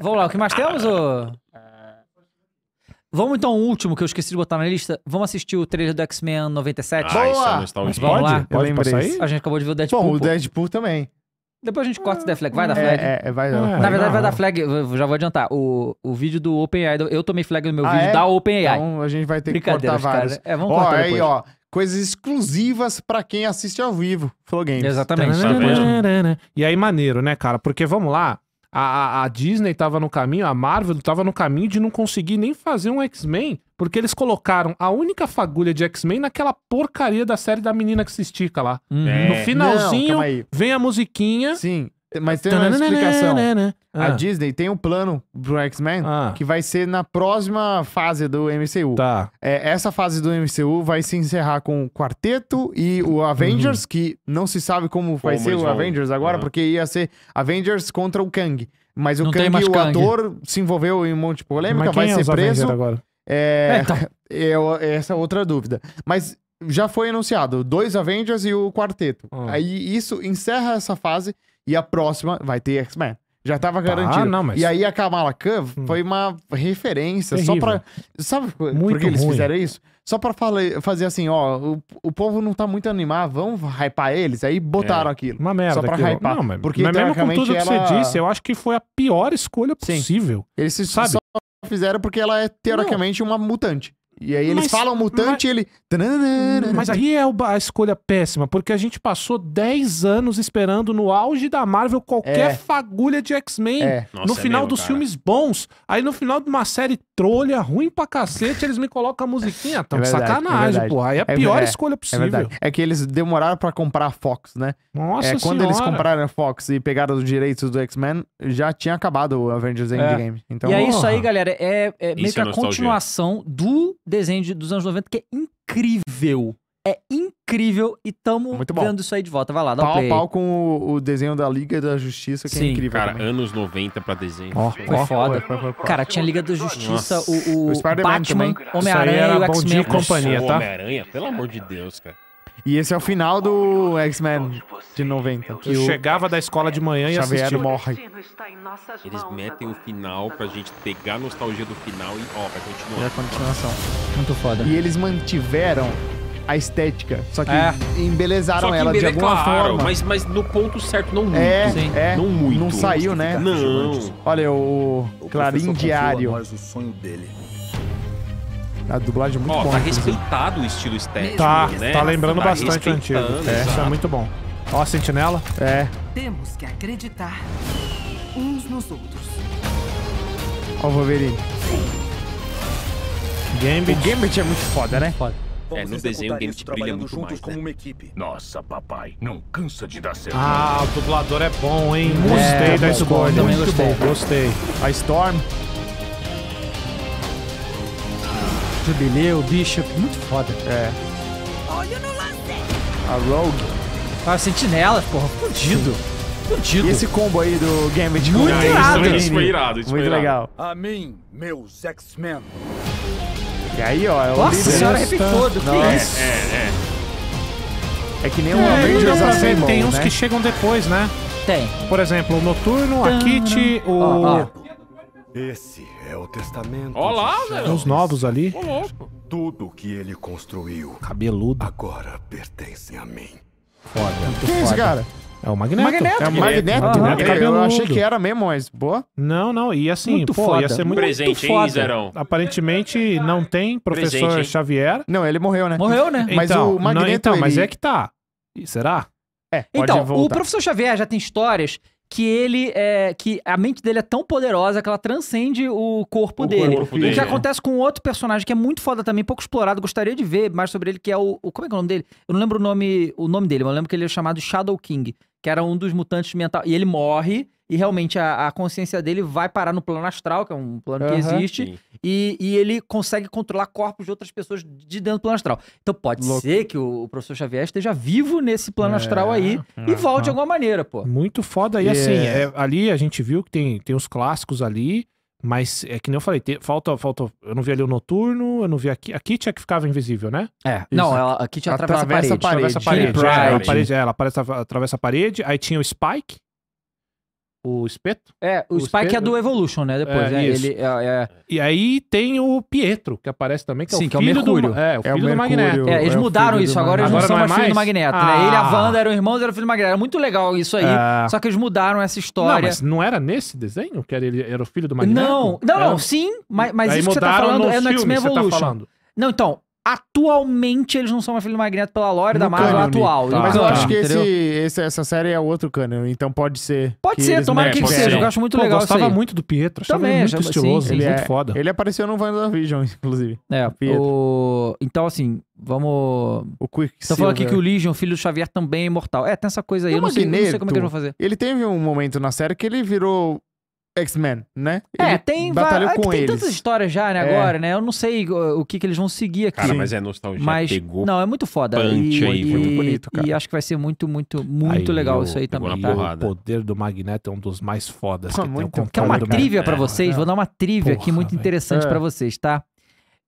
Vamos lá, o que mais temos? Ô? Ah. Vamos então ao último que eu esqueci de botar na lista. Vamos assistir o trailer do X-Men 97. Ah, isso é no Vamos lá. Pode? Pode aí? A gente acabou de ver o Deadpool. Bom, o Deadpool também. Depois a gente corta o da flag. Vai da é, flag. é, é, vai é, Na verdade, vai dar flag. Eu já vou adiantar. O, o vídeo do OpenAI, eu tomei flag no meu Ah, vídeo é? da OpenAI. Então a gente vai ter que cortar vários. cara. É, vamos Ó, cortar aí, depois. ó. Coisas exclusivas pra quem assiste ao vivo. Flow Games. Exatamente. Tá, tá E aí, maneiro, né, cara? Porque vamos lá, a, a, Disney estava no caminho, a Marvel estava no caminho de não conseguir nem fazer um X-Men, porque eles colocaram a única fagulha de X-Men naquela porcaria da série da menina que se estica lá. Uhum. É. No finalzinho, não, vem a musiquinha. Sim. Mas tem uma explicação. Né? Ah. A Disney tem um plano pro X-Men ah. que vai ser na próxima fase do MCU. Tá. É, essa fase do MCU vai se encerrar com o Quarteto e o Avengers, uhum. que não se sabe como, como vai ser o vão... Avengers agora, ah. porque ia ser Avengers contra o Kang. Mas o não Kang, o Kang. ator, se envolveu em um monte de polêmica, vai é ser preso. Agora? É... é tá. É, é essa outra dúvida. Mas já foi anunciado dois Avengers e o Quarteto. Ah. Aí isso encerra essa fase e a próxima vai ter X-Men. Já tava ah, garantido. Ah, não, mas... E aí a Kamala Khan hum. foi uma referência. Terrível. Só pra. Sabe muito por que eles ruim. fizeram isso? Só pra falar, fazer assim, ó, o, o povo não tá muito animado, vamos hypar eles. Aí botaram é. aquilo. Uma merda. Só pra aquilo. hypar. Não, mas, porque, mas mesmo com tudo que você disse, eu acho que foi a pior escolha Sim. possível. Eles se, sabe? só fizeram porque ela é, teoricamente, não. uma mutante. E aí eles mas, falam mutante mas, e ele. Mas aí é a escolha péssima, porque a gente passou 10 anos esperando no auge da Marvel qualquer é. fagulha de X-Men. É. No Nossa, é final é mesmo, dos cara. filmes bons. Aí no final de uma série trolha, ruim pra cacete, eles me colocam a musiquinha. Tão tá é verdade, é sacanagem, porra. Aí é a é pior escolha possível. É, que eles demoraram para comprar a Fox, né? Nossa é, Quando senhora. eles compraram a Fox e pegaram os direitos do X-Men, já tinha acabado o Avengers Endgame. Então, e é isso aí, galera. É, meio que a nostalgia. continuação do desenho dos anos 90 que é incrível. É incrível e tamo vendo isso aí de volta. Vai lá, dá pau, um play. Pau com o, o desenho da Liga da Justiça, que é Sim. é incrível. Cara, também. anos 90 pra desenho. Oh, foi oh, foda. Foi, foi, foi, cara, tinha Liga da Justiça, Nossa. o, o, o Batman, Homem-Aranha e o X-Men. companhia, tá? Homem-Aranha, pelo amor de Deus, cara. E esse é o final do X-Men de 90. Que eu chegava da escola de manhã e assistia. Xavier morre. Eles metem o final pra gente pegar a nostalgia do final e ó, vai continuar. É a continuação. Muito foda. E eles mantiveram a estética. Só que é. embelezaram só que ela embele... de alguma claro, forma. Mas, mas no ponto certo, não muito. É, é, não muito. Não saiu, né? Não. Olha, o, o Clarim Diário. Mas o sonho dele a dublagem é muito oh, boa. Tá inclusive. respeitado o estilo estético, tá, tá né? Tá lembrando tá bastante o antigo. É, isso é muito bom. Ó a sentinela. É. Temos que acreditar uns nos outros. Ó o Wolverine. Gambit. O Gambit é muito foda, né? Foda. É, no desenho o Gambit brilha muito mais, como né? uma equipe. Nossa, papai, não cansa de dar certo. Ah, o dublador é bom, hein? É, gostei é, da escolha. Muito gostei. bom, gostei. A Storm. Jubileu, o Bishop, muito foda. É. Olho no lance! A Rogue. Ah, sentinela, porra, fudido. Fudido. E esse combo aí do Gambit Muito com irado, isso, isso foi irado, isso Muito foi legal. A mim, meus X-Men. E aí, ó, é o Nossa senhora, arrepiou do Que é, isso? É, é. É que nem o é, Avengers Assemble, Tem uns né? que chegam depois, né? Tem. Por exemplo, o Noturno, a Kitty, o... Oh, oh. Esse é o testamento. Olá, velho. Os novos ali. Tudo que ele construiu. Cabeludo. Agora pertence a mim. Foda. Que foda. esse cara? É o Magneto. Magneto. É o Magneto. Magneto. Magneto. Eu achei que era mesmo, mas boa. Não, não. E assim, muito pô, foda. ia ser muito, Presente, foda. Hein, Zerão? Aparentemente não tem professor Presente, Xavier. Não, ele morreu, né? Morreu, né? Mas então, o Magneto... Não, então, ele... mas é que tá. será? É, então, o professor Xavier já tem histórias que ele é que a mente dele é tão poderosa que ela transcende o corpo o dele. o que acontece com outro personagem que é muito foda também, pouco explorado, gostaria de ver mais sobre ele, que é o, o como é que é o nome dele? Eu não lembro o nome, o nome dele, mas eu lembro que ele é chamado Shadow King, que era um dos mutantes mental e ele morre e realmente a, a, consciência dele vai parar no plano astral, que é um plano uhum, que existe, e, e, ele consegue controlar corpos de outras pessoas de dentro do plano astral. Então pode ser que o, o, professor Xavier esteja vivo nesse plano é, astral aí é, e volte é, de alguma maneira, pô. Muito foda. E assim, é- é, ali a gente viu que tem, tem os clássicos ali, mas é que nem eu falei, te, falta, falta. Eu não vi ali o noturno, eu não vi aqui. A tinha é que ficava invisível, né? É. Isso. Não, ela, a Kit atravessa, atravessa, a parede. a parede. Atravessa é, a parede. ela, aparece, ela aparece, atravessa a parede. Aí tinha o Spike, o espeto? É, o, o Spike é espeto. é do Evolution, né? Depois, é, é Ele, é, é, E aí tem o Pietro, que aparece também, que é Sim, o filho que é o Mercúrio. Do, é, o filho do é, é Magneto. É, eles mudaram isso, agora eles não são mais, mais filho do Magneto, ah. né? Ele, a ah. Wanda, eram irmãos, eram filho do Magneto. Era muito legal isso aí, ah. só que eles mudaram essa história. Não, mas não era nesse desenho que era, ele era o filho do Magneto? Não, não, sim, mas, mas isso que você tá falando é no X-Men tá Evolution. Tá não, então, Atualmente eles não são mais filho do Magneto pela lore no da Marvel atual. Tá. Mas eu acho que esse, esse, essa série é outro cano, então pode ser. Pode ser, tomara que, que seja. Eu acho muito Pô, legal. Eu gostava muito do Pietro, achava Também, ele muito estiloso, sim, ele, ele é, muito foda. Ele apareceu no Vision, inclusive. É, Pietro. O... Então, assim, vamos. O Quick. falando aqui que o Legion, filho do Xavier, também é imortal. É, tem essa coisa aí. eu não, sei, não, sei, como é que eles vão fazer. Ele teve um momento na série que ele virou X-Men, né? É, Ele tem, batalhou ah, com tem eles. tantas histórias já, né, é. agora, né? Eu não sei o, o que, que eles vão seguir aqui. Cara, mas é nostalgia, mas, pegou Não, é muito foda. Punch e, aí, e, foi muito bonito, cara. E acho que vai ser muito, muito, muito aí, legal isso aí também, tá? O poder do Magneto é um dos mais fodas Pô, que muito, tem. Quer uma trivia para é. vocês? É. Vou dar uma trivia aqui muito véio. interessante é. para vocês, tá?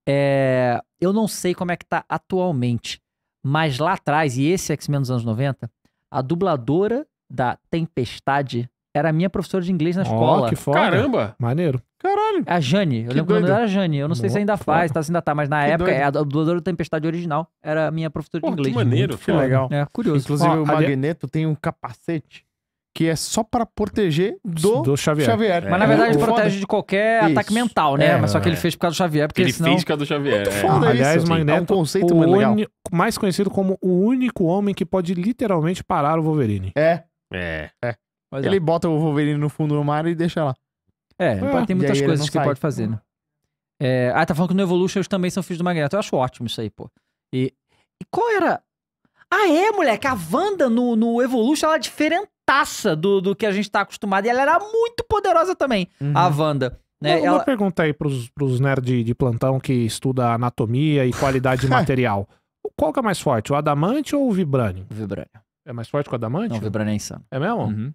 É, eu não sei como é que tá atualmente, mas lá atrás, e esse X-Men dos anos 90, a dubladora da Tempestade era a minha professora de inglês na escola. que foda. Caramba! Maneiro. Caralho. A Jane. Eu que lembro doido. quando era a Jane. Eu não sei Boa, se ainda faz, tá, se ainda tá, mas na que época, é a dubladora do Tempestade original era a minha professora de inglês. Que maneiro, que legal. É, curioso. Inclusive, Ó, o Magneto tem um capacete que é só para proteger do, do Xavier. Xavier. Mas na é verdade protege foda. de qualquer isso. ataque mental, né? É, mas só que ele fez por causa do Xavier, porque ele senão... fez por causa do Xavier. Muito é. foda é. Aliás, isso. Assim. Magneto, é um conceito muito legal. mais conhecido como o único homem que pode literalmente parar o Wolverine. É. É. é ele é. bota o Wolverine no fundo do mar e deixa lá. É, ah, tem muitas coisas que sai. pode fazer, né? É, ah, tá falando que no Evolution eles também são filhos do Magneto. Eu acho ótimo isso aí, pô. E, e qual era. Ah, é, moleque, a Wanda no, no Evolution ela é diferentaça do, do que a gente tá acostumado. E ela era muito poderosa também, uhum. a Wanda. Né? Uma, ela... pergunta aí pros, pros nerds de plantão que estuda anatomia e qualidade de material. Qual que é mais forte, o adamante ou o vibrânio? Vibrânio. É mais forte que o adamante? Não, o vibrânio é insano. É mesmo? Uhum.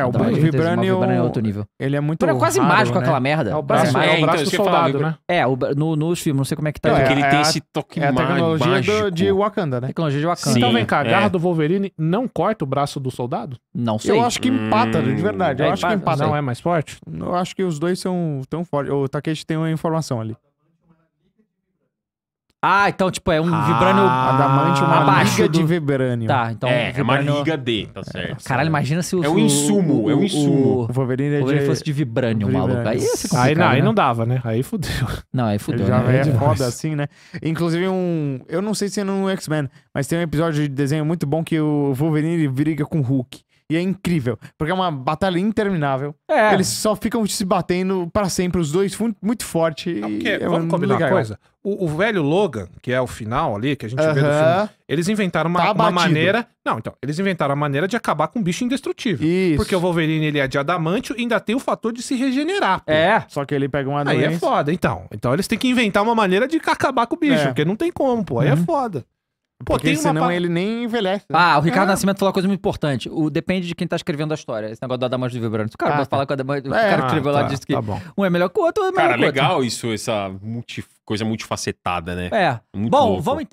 É, o então, Bruno é Vibranium, o Vibranium é outro nível. Ele é muito É quase raro, mágico né? aquela merda. É o braço, é, é, braço do soldado, falar, né? né? É, o, no, nos filmes, não sei como é que tá. É, porque é ele é tem esse toque é a tecnologia de Wakanda, né? Tecnologia de Wakanda. Sim, então vem cá, a garra do Wolverine não corta o braço do soldado? Não sei. Eu acho que empata, hum, de verdade. Eu acho empata, que empata. Não é mais forte? Eu acho que os dois são tão fortes. O Takeshi tem uma informação ali. Ah, então, tipo, é um ah, vibrânio. Adamante uma abaixo liga do... de vibrânio. Tá, então. É, vibrânio... é uma liga D, tá certo. Caralho, imagina se o. É um insumo, o, é um insumo. O, Wolverine, o é Wolverine de... fosse de vibrânio, maluco. Aí ia ser Aí não, né? aí não dava, né? Aí fudeu. Não, aí fudeu. Ele já né? é, é foda assim, né? Inclusive, um. Eu não sei se é no X-Men, mas tem um episódio de desenho muito bom que o Wolverine briga com o Hulk. E é incrível, porque é uma batalha interminável. É. Eles só ficam se batendo para sempre, os dois muito forte. porque, é vamos combinar uma coisa. O, o, velho Logan, que é o final ali, que a gente uh -huh. vê no filme, eles inventaram uma, tá uma maneira. Não, então, eles inventaram a maneira de acabar com um bicho indestrutível. Isso. Porque o Wolverine ele é de adamante e ainda tem o fator de se regenerar. Pô. É. Só que ele pega uma doença. Aí é foda, então. Então eles têm que inventar uma maneira de acabar com o bicho, é. porque não tem como, pô. Aí é uhum. é foda. Pô, Porque senão ele nem envelhece. Né? Ah, o Ricardo é. Nascimento falou uma coisa muito importante. O, depende de quem tá escrevendo a história. Esse negócio do Adamanto de Vibrante. O cara ah, tá. falar com o Adamanto. É, o cara que ah, escreveu tá, lá disse que tá um é melhor que o outro. É melhor cara, legal outro. isso, essa multi, coisa multifacetada, né? É. Muito bom, louco. vamos